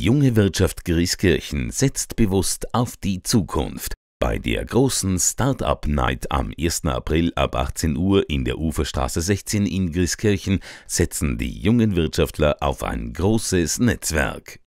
junge Wirtschaft Grieskirchen setzt bewusst auf die Zukunft. Bei der großen Start-up Night am 1. April ab 18 Uhr in der Uferstraße 16 in Grieskirchen setzen die jungen Wirtschaftler auf ein großes Netzwerk.